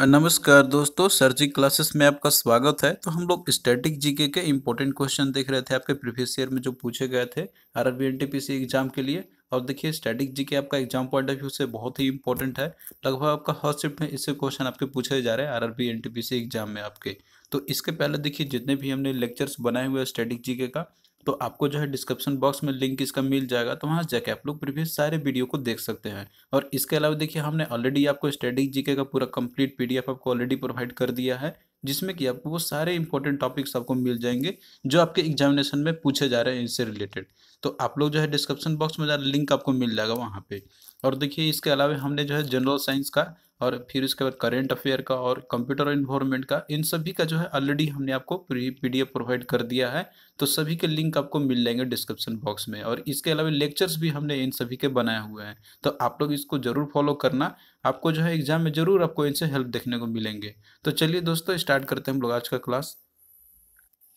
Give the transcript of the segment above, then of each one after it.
नमस्कार दोस्तों सर्जिक क्लासेस में आपका स्वागत है तो हम लोग स्टैटिक जीके के इम्पोर्टेंट क्वेश्चन देख रहे थे आपके प्रीवियस ईयर में जो पूछे गए थे आर आर एग्जाम के लिए और देखिए स्टैटिक जीके आपका एग्जाम पॉइंट ऑफ व्यू से बहुत ही इंपॉर्टेंट है लगभग आपका हर शिफ्ट में इससे क्वेश्चन आपके पूछे जा रहे हैं आर आर एग्जाम में आपके तो इसके पहले देखिए जितने भी हमने लेक्चर्स बनाए हुए हैं स्टैटिक जीके का तो आपको जो है डिस्क्रिप्शन बॉक्स में लिंक इसका मिल जाएगा तो वहाँ जाके आप लोग प्रीवियस सारे वीडियो को देख सकते हैं और इसके अलावा देखिए हमने ऑलरेडी आपको स्टडी जीके का पूरा कंप्लीट पीडीएफ आपको ऑलरेडी प्रोवाइड कर दिया है जिसमें कि आपको वो सारे इंपॉर्टेंट टॉपिक्स आपको मिल जाएंगे जो आपके एग्जामिनेशन में पूछे जा रहे हैं इनसे रिलेटेड तो आप लोग जो है डिस्क्रिप्शन बॉक्स में लिंक आपको मिल जाएगा वहाँ पे और देखिए इसके अलावा हमने जो है जनरल साइंस का और फिर उसके बाद करेंट अफेयर का और कंप्यूटर इन्वॉर्मेंट का इन सभी का जो है ऑलरेडी हमने आपको पी प्रोवाइड कर दिया है तो सभी के लिंक आपको मिल जाएंगे डिस्क्रिप्शन बॉक्स में और इसके अलावा लेक्चर्स भी हमने इन सभी के बनाए हुए हैं तो आप लोग इसको ज़रूर फॉलो करना आपको जो है एग्जाम में ज़रूर आपको इनसे हेल्प देखने को मिलेंगे तो चलिए दोस्तों स्टार्ट करते हैं हम लोग आज का क्लास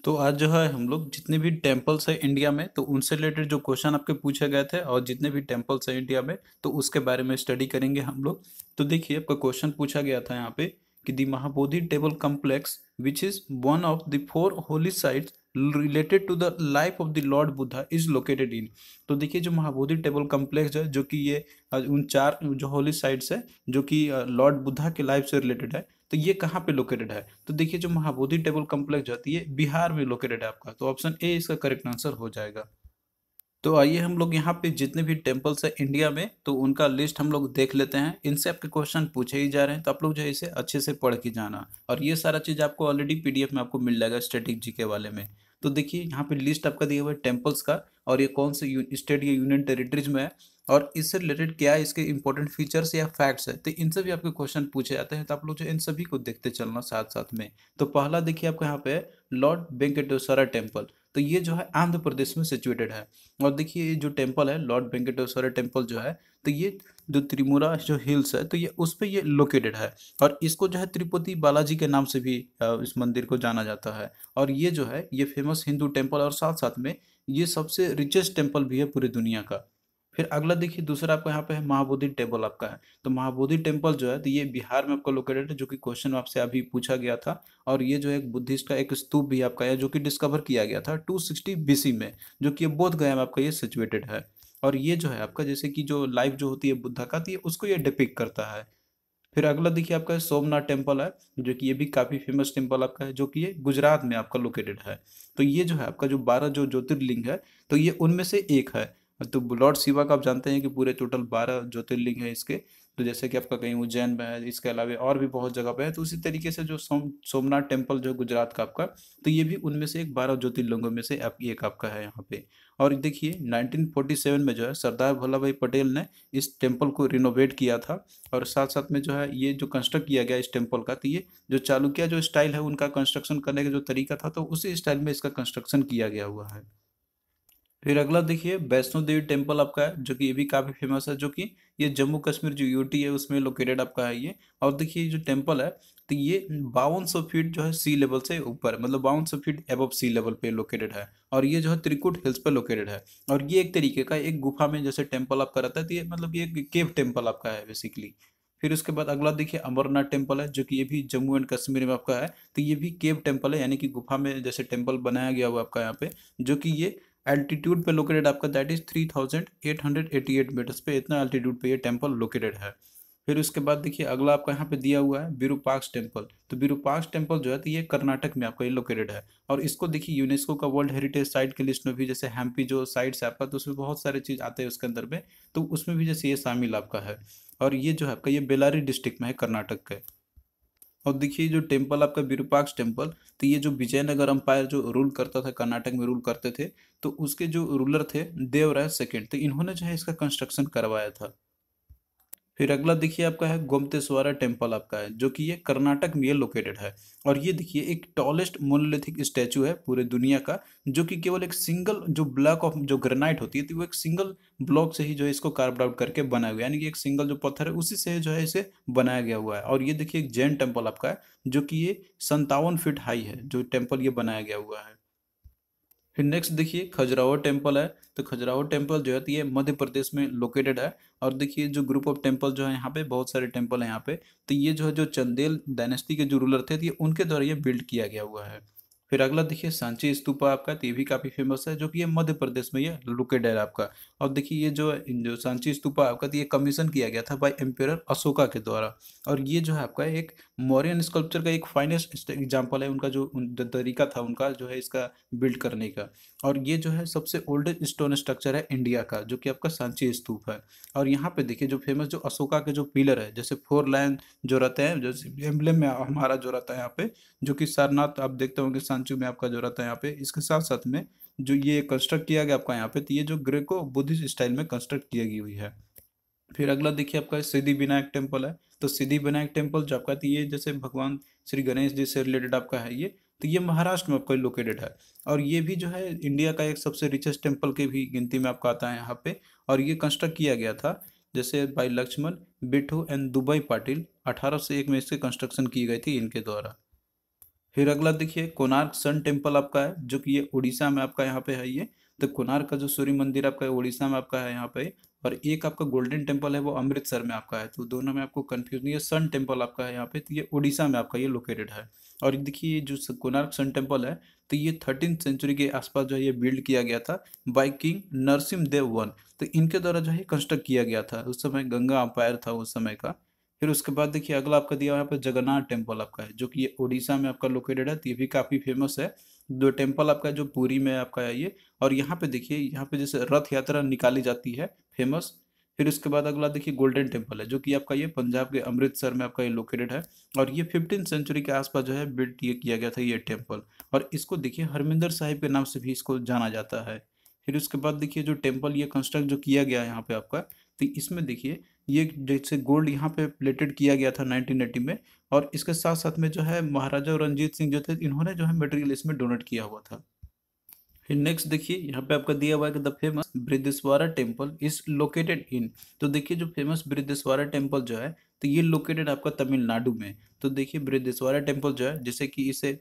तो आज जो है हम लोग जितने भी टेम्पल्स है इंडिया में तो उनसे रिलेटेड जो क्वेश्चन आपके पूछे गए थे और जितने भी टेम्पल्स है इंडिया में तो उसके बारे में स्टडी करेंगे हम लोग तो देखिए आपका क्वेश्चन पूछा गया था यहाँ पे कि the Mahabodhi temple complex which is one of the four holy sites related to the life of the lord Buddha is located in तो देखिए जो महाबोधि टेबल कम्प्लेक्स है जो कि ये उन चार जो होली साइट्स है जो कि लॉर्ड बुद्धा के लाइफ से रिलेटेड है तो ये कहाँ पे लोकेटेड है तो देखिए जो महाबोधि टेबल कॉम्प्लेक्स जाती है बिहार में लोकेटेड है आपका तो ऑप्शन ए इसका करेक्ट आंसर हो जाएगा तो आइए हम लोग यहाँ पे जितने भी टेम्पल्स हैं इंडिया में तो उनका लिस्ट हम लोग देख लेते हैं इनसे आपके क्वेश्चन पूछे ही जा रहे हैं तो आप लोग जो है इसे अच्छे से पढ़ के जाना और ये सारा चीज़ आपको ऑलरेडी पीडीएफ में आपको मिल जाएगा स्टेटिक जी के वाले में तो देखिए यहाँ पे लिस्ट आपका दिया हुआ है टेम्पल्स का और ये कौन से स्टेट या यूनियन टेरिटरीज में है और इससे रिलेटेड क्या है इसके इंपॉर्टेंट फीचर्स या फैक्ट्स है तो इन सभी आपके क्वेश्चन पूछे जाते हैं तो आप लोग जो इन सभी को देखते चलना साथ साथ में तो पहला देखिए आपको यहाँ पे लॉर्ड वेंकटेश्वरा टेम्पल तो ये जो है आंध्र प्रदेश में सिचुएटेड है और देखिए ये जो टेम्पल है लॉर्ड वेंकटेश्वरा टेम्पल जो है तो ये जो त्रिमुरा जो हिल्स है तो ये उस पर ये लोकेटेड है और इसको जो है तिरुपति बालाजी के नाम से भी इस मंदिर को जाना जाता है और ये जो है ये फेमस हिंदू टेम्पल और साथ साथ में ये सबसे रिचेस्ट टेम्पल भी है पूरी दुनिया का फिर अगला देखिए दूसरा आपका यहाँ पे है महाबोधि टेम्पल आपका है तो महाबोधि टेम्पल जो है तो ये बिहार में आपका लोकेटेड है जो कि क्वेश्चन आपसे अभी पूछा गया था और ये जो है बुद्धिस्ट का एक स्तूप भी आपका है जो कि डिस्कवर किया गया था टू सिक्सटी में जो कि बोध गया आपका ये सिचुएटेड है और ये जो है आपका जैसे कि जो लाइफ जो होती है बुद्धा का तो ये उसको ये डिपिक करता है फिर अगला देखिए आपका सोमनाथ टेम्पल है जो कि ये भी काफ़ी फेमस टेम्पल आपका है जो कि ये गुजरात में आपका लोकेटेड है तो ये जो है आपका जो बारह जो ज्योतिर्लिंग है तो ये उनमें से एक है तो लॉर्ड शिवा का आप जानते हैं कि पूरे टोटल बारह ज्योतिर्लिंग है इसके तो जैसे कि आपका कहीं उज्जैन में है इसके अलावा और भी बहुत जगह पे है तो उसी तरीके से जो सोम सोमनाथ टेम्पल जो गुजरात का आपका तो ये भी उनमें से एक बारह ज्योतिर्लिंगों में से आप एक आपका है यहाँ पे और देखिए 1947 में जो है सरदार वल्लभ भाई पटेल ने इस टेम्पल को रिनोवेट किया था और साथ साथ में जो है ये जो कंस्ट्रक्ट किया गया इस टेम्पल का तो ये जो चालू किया जो स्टाइल है उनका कंस्ट्रक्शन करने का जो तरीका था तो उसी स्टाइल में इसका कंस्ट्रक्शन किया गया हुआ है फिर अगला देखिए वैष्णो देवी टेम्पल आपका है जो कि ये भी काफ़ी फेमस है जो कि ये जम्मू कश्मीर जो यूटी है उसमें लोकेटेड आपका है ये और देखिए जो टेम्पल है तो ये बावन सौ फीट जो है सी लेवल से ऊपर मतलब बावन सौ फीट एब सी लेवल पे लोकेटेड है और ये जो है त्रिकुट हिल्स पे लोकेटेड है और ये एक तरीके का एक गुफा में जैसे टेम्पल आपका रहता है तो ये मतलब ये केव टेम्पल आपका है बेसिकली फिर उसके बाद अगला देखिए अमरनाथ टेम्पल है जो कि ये भी जम्मू एंड कश्मीर में आपका है तो ये भी केव टेम्पल है यानी कि गुफा में जैसे टेम्पल बनाया गया हुआ आपका यहाँ पे जो कि ये एल्टीट्यूड पे लोकेटेड आपका that is three thousand eight hundred eighty eight meters पे इतना एल्टीट्यूड पे ये टेम्पल लोकेटेड है फिर उसके बाद देखिए अगला आपका यहाँ पे दिया हुआ है बिरूपाक्स टेम्पल तो बिरूपाक्स टेम्पल जो है तो ये कर्नाटक में आपका ये लोकेटेड है और इसको देखिए यूनेस्को का वर्ल्ड हेरिटेज साइट के लिस्ट में भी जैसे हैम्पी जो साइट्स है आपका तो उसमें बहुत सारे चीज़ आते हैं उसके अंदर में तो उसमें भी जैसे ये शामिल आपका है और ये जो है आपका ये बेलारी डिस्ट्रिक्ट में है कर्नाटक के और देखिए जो टेम्पल आपका विरूपाक्ष टेम्पल तो ये जो विजयनगर अंपायर जो रूल करता था कर्नाटक में रूल करते थे तो उसके जो रूलर थे देवराय सेकेंड तो इन्होंने जो है इसका कंस्ट्रक्शन करवाया था फिर अगला देखिए आपका है गोमतेश्वरा टेम्पल आपका है जो कि ये कर्नाटक में लोकेटेड है और ये देखिए एक टॉलेस्ट मोनोलिथिक स्टैचू है पूरे दुनिया का जो कि केवल एक सिंगल जो ब्लॉक ऑफ जो ग्रेनाइट होती है तो वो एक सिंगल ब्लॉक से ही जो है इसको कार्व आउट करके बनाया हुआ है यानी कि एक सिंगल जो पत्थर है उसी से जो है इसे बनाया गया हुआ है और ये देखिए एक जैन टेम्पल आपका है जो कि ये संतावन फीट हाई है जो टेम्पल ये बनाया गया हुआ है फिर नेक्स्ट देखिए खजुराहो टेम्पल है तो खजुराहो टेम्पल जो है तो ये मध्य प्रदेश में लोकेटेड है और देखिए जो ग्रुप ऑफ टेम्पल जो है यहाँ पे बहुत सारे टेम्पल हैं यहाँ पे तो ये जो है जो चंदेल डायनेस्टी के जो रूलर थे तो ये उनके द्वारा ये बिल्ड किया गया हुआ है फिर अगला देखिए सांची स्तूपा आपका तो ये भी काफ़ी फेमस है जो कि ये मध्य प्रदेश में ये लोकेट है आपका और देखिए ये जो जो सांची स्तूपा आपका तो ये कमीशन किया गया था बाय एम्पेयर अशोका के द्वारा और ये जो है आपका एक मॉरियन स्कल्पचर का एक फाइनेस्ट एग्जाम्पल है उनका जो तरीका था उनका जो है इसका बिल्ड करने का और ये जो है सबसे ओल्डेस्ट स्टोन स्ट्रक्चर है इंडिया का जो कि आपका सांची स्तूप है और यहाँ पे देखिए जो फेमस जो अशोका के जो पिलर है जैसे फोर लाइन जो रहते हैं जैसे एम्बलेम में हमारा जो रहता है यहाँ पे जो कि सारनाथ आप देखते होंगे सांचू में आपका जो रहता है यहाँ पे इसके साथ साथ में जो ये कंस्ट्रक्ट किया गया आपका यहाँ पे तो ये जो ग्रेको बुद्धिस्ट स्टाइल में कंस्ट्रक्ट किया गई हुई है फिर अगला देखिए आपका सिद्धि विनायक टेम्पल है तो सिद्धि विनायक टेम्पल जो आपका तो ये जैसे भगवान श्री गणेश जी से रिलेटेड आपका है ये तो ये महाराष्ट्र में आपका लोकेटेड है और ये भी जो है इंडिया का एक सबसे रिचेस्ट टेम्पल के भी गिनती में आपका आता है यहाँ पे और ये कंस्ट्रक्ट किया गया था जैसे बाई लक्ष्मण बिठू एंड दुबई पाटिल अठारह सौ एक में इसके कंस्ट्रक्शन की गई थी इनके द्वारा फिर अगला देखिए कोणार्क सन टेम्पल आपका है जो कि ये उड़ीसा में आपका यहाँ पे है ये तो कोणार्क का जो सूर्य मंदिर आपका है उड़ीसा में आपका है यहाँ पे और एक आपका गोल्डन टेम्पल है वो अमृतसर में आपका है तो दोनों में आपको कन्फ्यूज नहीं है सन टेम्पल आपका है यहाँ पे तो ये उड़ीसा में आपका ये लोकेटेड है और देखिए ये जो कोणार्क सन टेम्पल है तो ये थर्टीन सेंचुरी के आसपास जो है ये बिल्ड किया गया था by king Narasimha Dev one तो इनके द्वारा जो है कंस्ट्रक्ट किया गया था उस समय गंगा अंपायर था उस समय का फिर उसके बाद देखिए अगला आपका दिया हुआ है जगन्नाथ टेम्पल आपका है जो कि ये उड़ीसा में आपका लोकेटेड है तो ये भी काफ़ी फेमस है दो टेम्पल आपका जो पूरी में आपका है ये और यहाँ पे देखिए यहाँ पे जैसे रथ यात्रा निकाली जाती है फेमस फिर उसके बाद अगला देखिए गोल्डन टेम्पल है जो कि आपका ये पंजाब के अमृतसर में आपका ये लोकेटेड है और ये फिफ्टीन सेंचुरी के आसपास जो है बिल्ड ये किया गया था ये टेम्पल और इसको देखिए हरमिंदर साहिब के नाम से भी इसको जाना जाता है फिर उसके बाद देखिए जो टेम्पल ये कंस्ट्रक्ट जो किया गया है यहाँ पे आपका तो इसमें देखिए ये जैसे गोल्ड यहाँ पे प्लेटेड किया गया था 1980 में और इसके साथ साथ में जो है महाराजा रंजीत सिंह जो थे इन्होंने जो है मटेरियल इसमें डोनेट किया हुआ था फिर नेक्स्ट देखिए यहाँ पे आपका दिया हुआ है कि the famous Brihadeeswara temple is located in तो देखिए जो फेमस बृद्धेश्वरा टेम्पल जो है तो ये लोकेटेड आपका तमिलनाडु में तो देखिए बृद्धेश्वरा टेम्पल जो है जैसे कि इसे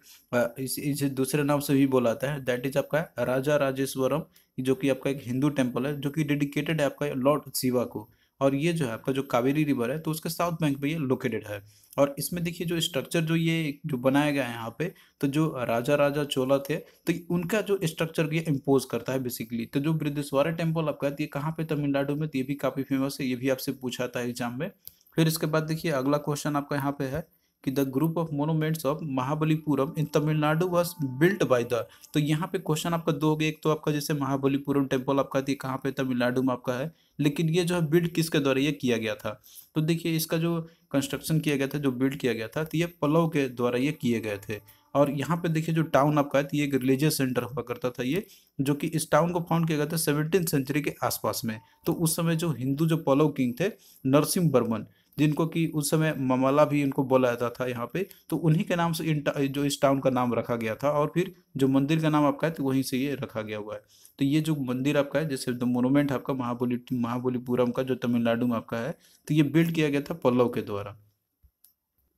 इसे दूसरे नाम से भी बोला जाता है दैट इज आपका राजा राजेश्वरम जो कि आपका एक हिंदू टेम्पल है जो कि डेडिकेटेड है आपका लॉर्ड शिवा को और ये जो है आपका जो कावेरी रिवर है तो उसके साउथ बैंक पे ये लोकेटेड है और इसमें देखिए जो स्ट्रक्चर जो ये जो बनाया गया है यहाँ पे तो जो राजा राजा चोला थे तो उनका जो स्ट्रक्चर ये इम्पोज करता है बेसिकली तो जो बृद्धेश्वर टेम्पल आपका तो ये कहाँ पे तमिलनाडु में तो ये भी काफ़ी फेमस है ये भी आपसे पूछा था एग्जाम में फिर इसके बाद देखिए अगला क्वेश्चन आपका यहाँ पे है कि the group of monuments of Mahabalipuram in Tamil Nadu was built by the तो यहाँ पे क्वेश्चन आपका दो हो गया एक तो आपका जैसे महाबलीपुरम टेम्पल आपका थी कहाँ पे तमिलनाडु में आपका है लेकिन ये जो है बिल्ड किसके द्वारा ये किया गया था तो देखिए इसका जो कंस्ट्रक्शन किया गया था जो बिल्ड किया गया था तो ये पलव के द्वारा ये किए गए थे और यहाँ पे देखिए जो टाउन आपका है तो ये एक रिलीजियस सेंटर हुआ करता था ये जो कि इस टाउन को फाउंड किया गया था सेवनटीन सेंचुरी के आसपास में तो उस समय जो हिंदू जो पलव किंग थे नरसिंह बर्मन जिनको कि उस समय ममला भी इनको बोला जाता था यहाँ पे तो उन्हीं के नाम से इन जो इस टाउन का नाम रखा गया था और फिर जो मंदिर का नाम आपका है तो वहीं से ये रखा गया हुआ है तो ये जो मंदिर आपका है जैसे द मोनूमेंट आपका महाबली महाबलीपुरम का जो तमिलनाडु में आपका है तो ये बिल्ड किया गया था पल्लव के द्वारा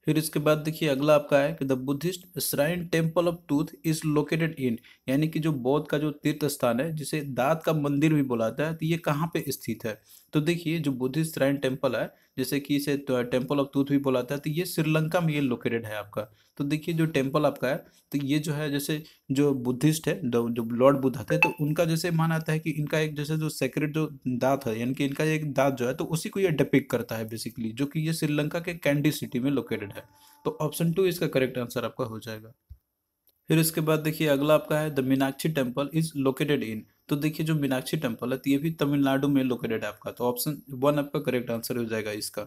फिर इसके बाद देखिए अगला आपका है कि the Buddhist shrine temple of tooth is located in यानी कि जो बौद्ध का जो तीर्थ स्थान है जिसे दांत का मंदिर भी बोला जाता है तो ये कहाँ पे स्थित है तो देखिए जो बुद्धिस्ट श्राइन टेम्पल है जैसे कि इसे टेम्पल ऑफ टूथ भी बोला जाता है तो ये श्रीलंका में ये लोकेटेड है आपका तो देखिए जो टेम्पल आपका है तो ये जो है जैसे जो बुद्धिस्ट है जो लॉर्ड बुद्ध थे तो उनका जैसे माना आता है कि इनका एक जैसे जो सेक्रेट जो दांत है यानी कि इनका एक दांत जो है तो उसी को ये डिपिक करता है बेसिकली जो कि ये श्रीलंका के कैंडी सिटी में लोकेटेड है तो ऑप्शन टू इसका करेक्ट आंसर आपका हो जाएगा फिर इसके बाद देखिए अगला आपका है the Meenakshi temple is located in तो देखिए जो मीनाक्षी टेम्पल है तो ये भी तमिलनाडु में लोकेटेड है आपका तो ऑप्शन वन आपका करेक्ट आंसर हो जाएगा इसका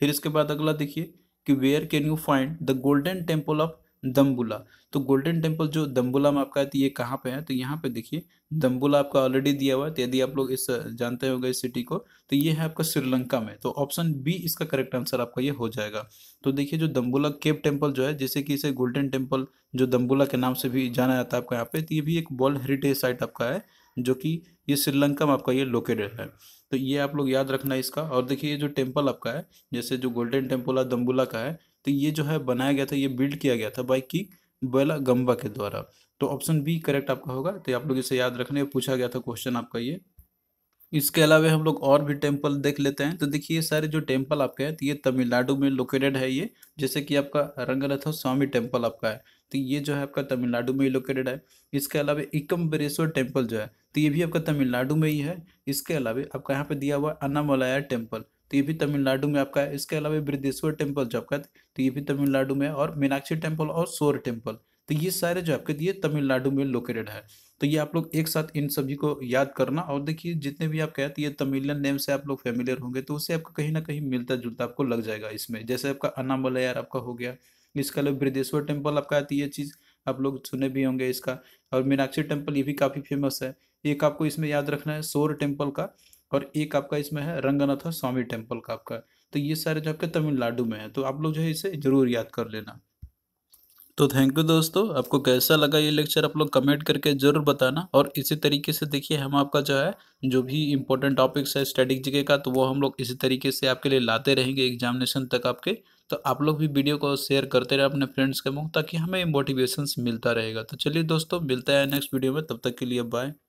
फिर इसके बाद अगला देखिए कि where can you find the golden temple of Dambulla तो गोल्डन टेम्पल जो दम्बुला में आपका है तो ये कहाँ पे है तो यहाँ पे देखिए दम्बुला आपका ऑलरेडी दिया हुआ है तो यदि आप लोग इस जानते हो इस सिटी को तो ये है आपका श्रीलंका में तो ऑप्शन बी इसका करेक्ट आंसर आपका ये हो जाएगा तो देखिए जो दम्बुला केव टेम्पल जो है जैसे कि इसे गोल्डन टेम्पल जो दम्बुला के नाम से भी जाना जाता है आपका यहाँ पे तो ये भी एक वर्ल्ड हेरिटेज साइट आपका है जो कि ये श्रीलंका में आपका ये लोकेटेड है तो ये आप लोग याद रखना है इसका और देखिए ये जो टेम्पल आपका है जैसे जो गोल्डन टेम्पल है दम्बुला का है तो ये जो है बनाया गया था ये बिल्ड किया गया था बाई की बेला गंबा के द्वारा तो ऑप्शन बी करेक्ट आपका होगा तो आप लोग इसे याद रखने पूछा गया था क्वेश्चन आपका ये इसके अलावा हम लोग और भी टेम्पल देख लेते हैं तो देखिए ये सारे जो टेम्पल आपके हैं तो ये तमिलनाडु में लोकेटेड है ये जैसे कि आपका रंगनाथ स्वामी टेम्पल आपका है तो ये जो है आपका तमिलनाडु में ही लोकेटेड है इसके अलावा इकम्बरेश्वर टेम्पल जो है तो ये भी आपका तमिलनाडु में ही है इसके अलावा आपका यहाँ पे दिया हुआ अन्नामलाया टेम्पल तो ये भी तमिलनाडु में आपका है इसके अलावा बृद्धेश्वर टेम्पल जो आपका तो ये भी तमिलनाडु में और मीनाक्षी टेम्पल और सोर टेम्पल तो ये सारे जो आपके दिए तमिलनाडु में लोकेटेड है तो ये आप लोग एक साथ इन सभी को याद करना और देखिए जितने भी आप कहते ये तमिलियन नेम से आप लोग फेमिलियर होंगे तो उससे आपका कहीं ना कहीं मिलता जुलता आपको लग जाएगा इसमें जैसे आपका अनामलयार आपका हो गया इसका लोग बृदेश्वर टेम्पल आपका आती है चीज़ आप लोग सुने भी होंगे इसका और मीनाक्षी टेम्पल ये भी काफ़ी फेमस है एक आपको इसमें याद रखना है सोर टेम्पल का और एक आपका इसमें है रंगनाथा स्वामी टेम्पल का आपका तो ये सारे जो आपके तमिलनाडु में है तो आप लोग जो है इसे ज़रूर याद कर लेना तो थैंक यू दोस्तों आपको कैसा लगा ये लेक्चर आप लोग कमेंट करके ज़रूर बताना और इसी तरीके से देखिए हम आपका जो है जो भी इम्पोर्टेंट टॉपिक्स है स्टडी जगह का तो वो हम लोग इसी तरीके से आपके लिए लाते रहेंगे एग्जामिनेशन तक आपके तो आप लोग भी वीडियो को शेयर करते रहे अपने फ्रेंड्स के मुँह ताकि हमें मोटिवेशन मिलता रहेगा तो चलिए दोस्तों मिलता है नेक्स्ट वीडियो में तब तक के लिए बाय